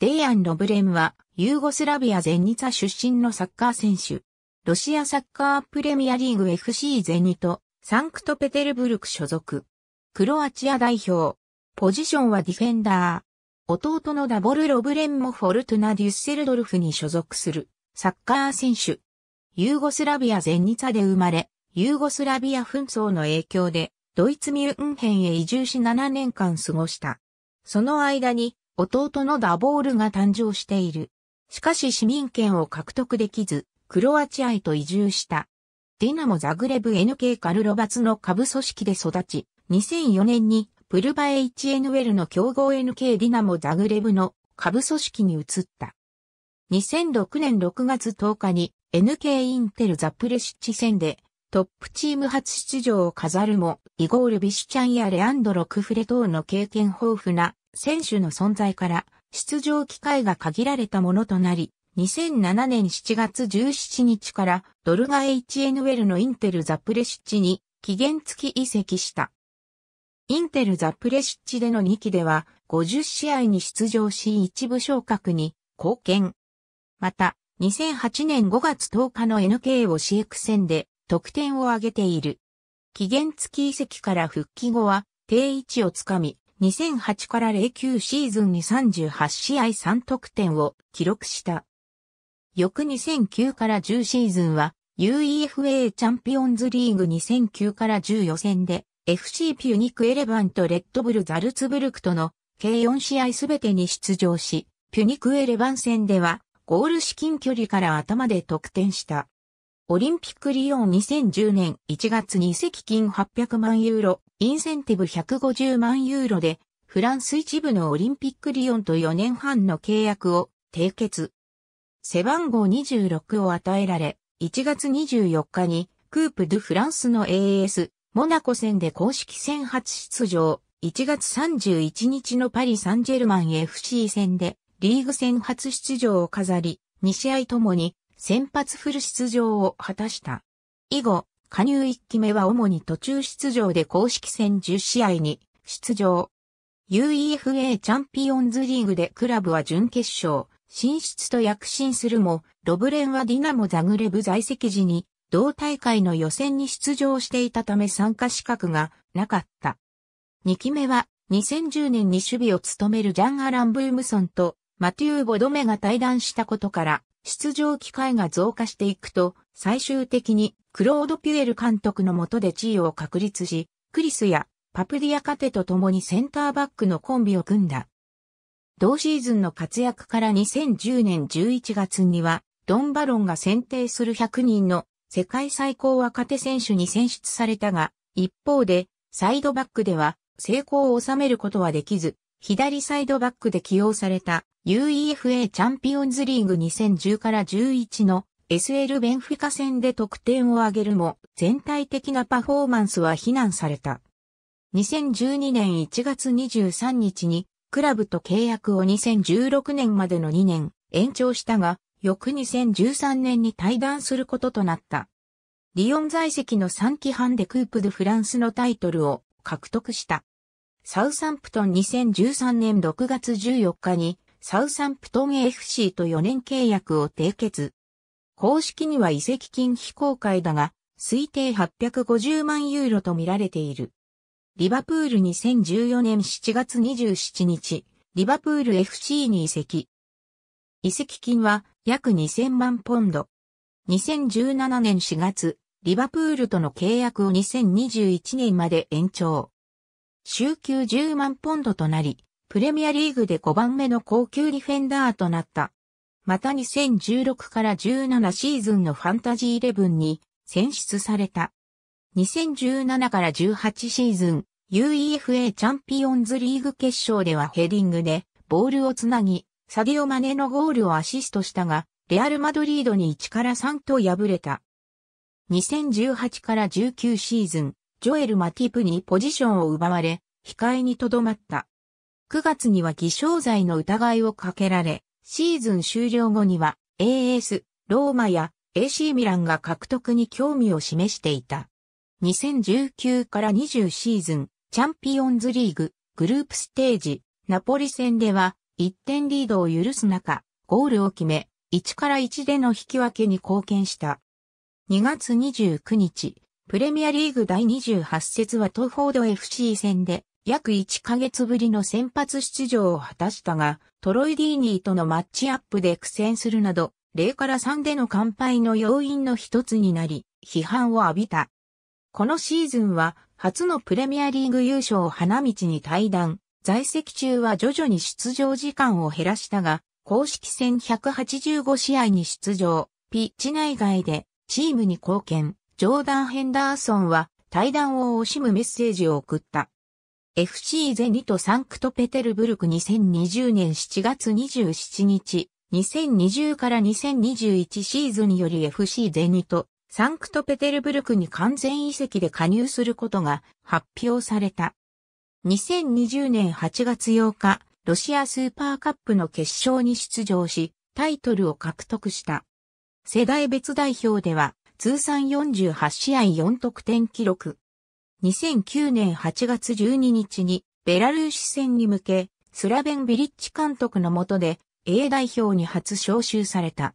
デイアン・ロブレムは、ユーゴスラビアゼニツァ出身のサッカー選手。ロシアサッカープレミアリーグ FC ゼニとサンクトペテルブルク所属。クロアチア代表。ポジションはディフェンダー。弟のダボル・ロブレンもフォルトゥナ・デュッセルドルフに所属するサッカー選手。ユーゴスラビアゼニツァで生まれ、ユーゴスラビア紛争の影響でドイツミュンヘンへ移住し7年間過ごした。その間に弟のダボールが誕生している。しかし市民権を獲得できず、クロアチアへと移住した。ディナモ・ザグレブ NK カルロバツの下部組織で育ち、2004年にプルバ HN ウェルの競合 NK ディナモ・ザグレブの下部組織に移った。2006年6月10日に NK インテルザプレシッチ戦でトップチーム初出場を飾るも、イゴール・ビシュチャンやレアンドロ・クフレ等の経験豊富な選手の存在から出場機会が限られたものとなり、2007年7月17日からドルガ HNL のインテルザプレシッチに期限付き移籍した。インテルザプレシッチでの2期では50試合に出場し一部昇格に貢献。また、2008年5月10日の NK を CX 戦で得点を挙げている。期限付き移籍から復帰後は定位置をつかみ、2008から09シーズンに38試合3得点を記録した。翌2009から10シーズンは UEFA チャンピオンズリーグ2009から10予選で FC ピュニクエレバンとレッドブルザルツブルクとの計4試合すべてに出場し、ピュニクエレバン戦ではゴール至近距離から頭で得点した。オリンピックリオン2010年1月に席金800万ユーロ、インセンティブ150万ユーロで、フランス一部のオリンピックリオンと4年半の契約を締結。背番号26を与えられ、1月24日にクープ・ドゥ・フランスの AS、モナコ戦で公式戦初出場、1月31日のパリ・サンジェルマン FC 戦でリーグ戦初出場を飾り、2試合ともに先発フル出場を果たした。以後、加入1期目は主に途中出場で公式戦10試合に出場。UEFA チャンピオンズリーグでクラブは準決勝、進出と躍進するも、ロブレンはディナモ・ザグレブ在籍時に、同大会の予選に出場していたため参加資格がなかった。2期目は、2010年に守備を務めるジャン・アラン・ブームソンと、マテュー・ボドメが対談したことから、出場機会が増加していくと、最終的にクロード・ピュエル監督の下で地位を確立し、クリスやパプディアカテと共にセンターバックのコンビを組んだ。同シーズンの活躍から2010年11月には、ドン・バロンが選定する100人の世界最高若手選手に選出されたが、一方で、サイドバックでは成功を収めることはできず、左サイドバックで起用された UEFA チャンピオンズリーグ2010から11の SL ベンフィカ戦で得点を挙げるも全体的なパフォーマンスは非難された。2012年1月23日にクラブと契約を2016年までの2年延長したが翌2013年に退団することとなった。リオン在籍の3期半でクープ・ドフランスのタイトルを獲得した。サウサンプトン2013年6月14日にサウサンプトン FC と4年契約を締結。公式には移籍金非公開だが、推定850万ユーロと見られている。リバプール2014年7月27日、リバプール FC に移籍。移籍金は約2000万ポンド。2017年4月、リバプールとの契約を2021年まで延長。週給10万ポンドとなり、プレミアリーグで5番目の高級ディフェンダーとなった。また2016から17シーズンのファンタジー11に選出された。2017から18シーズン UEFA チャンピオンズリーグ決勝ではヘディングでボールをつなぎ、サディオマネのゴールをアシストしたが、レアルマドリードに1から3と敗れた。2018から19シーズンジョエル・マティプにポジションを奪われ、控えにとどまった。9月には偽証罪の疑いをかけられ、シーズン終了後には AS、ローマや AC ミランが獲得に興味を示していた。2019から20シーズン、チャンピオンズリーグ、グループステージ、ナポリ戦では1点リードを許す中、ゴールを決め、1から1での引き分けに貢献した。2月29日、プレミアリーグ第28節は東方ド FC 戦で約1ヶ月ぶりの先発出場を果たしたが、トロイディーニーとのマッチアップで苦戦するなど、0から3での完敗の要因の一つになり、批判を浴びた。このシーズンは、初のプレミアリーグ優勝を花道に退団、在籍中は徐々に出場時間を減らしたが、公式戦185試合に出場、ピッチ内外でチームに貢献。ジョーダン・ヘンダーソンは対談を惜しむメッセージを送った。FC ゼニとサンクトペテルブルク2020年7月27日、2020から2021シーズンより FC ゼニとサンクトペテルブルクに完全移籍で加入することが発表された。2020年8月8日、ロシアスーパーカップの決勝に出場し、タイトルを獲得した。世代別代表では、通算48試合4得点記録。2009年8月12日にベラルーシ戦に向け、スラベンビリッチ監督の下で A 代表に初招集された。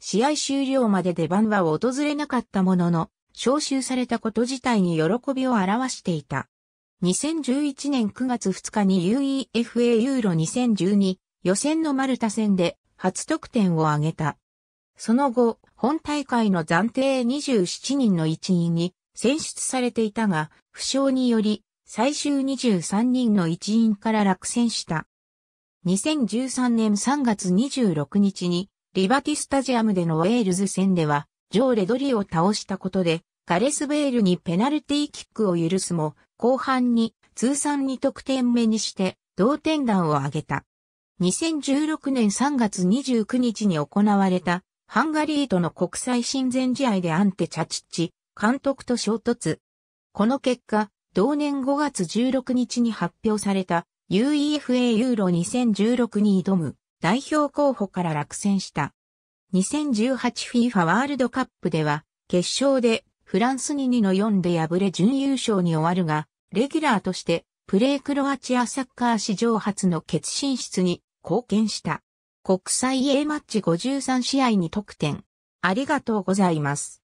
試合終了まで出番は訪れなかったものの、招集されたこと自体に喜びを表していた。2011年9月2日に UEFA ユーロ2012予選のマルタ戦で初得点を挙げた。その後、本大会の暫定27人の一員に選出されていたが、負傷により最終23人の一員から落選した。2013年3月26日にリバティスタジアムでのウェールズ戦では、ジョー・レドリーを倒したことで、ガレス・ベールにペナルティーキックを許すも、後半に通算2得点目にして同点弾を挙げた。2016年3月29日に行われたハンガリーとの国際親善試合でアンテ・チャチッチ、監督と衝突。この結果、同年5月16日に発表された UEFA ユーロ2016に挑む代表候補から落選した。2018FIFA ワールドカップでは決勝でフランスに2の4で敗れ準優勝に終わるが、レギュラーとしてプレークロアチアサッカー史上初の決進出に貢献した。国際 A マッチ53試合に得点。ありがとうございます。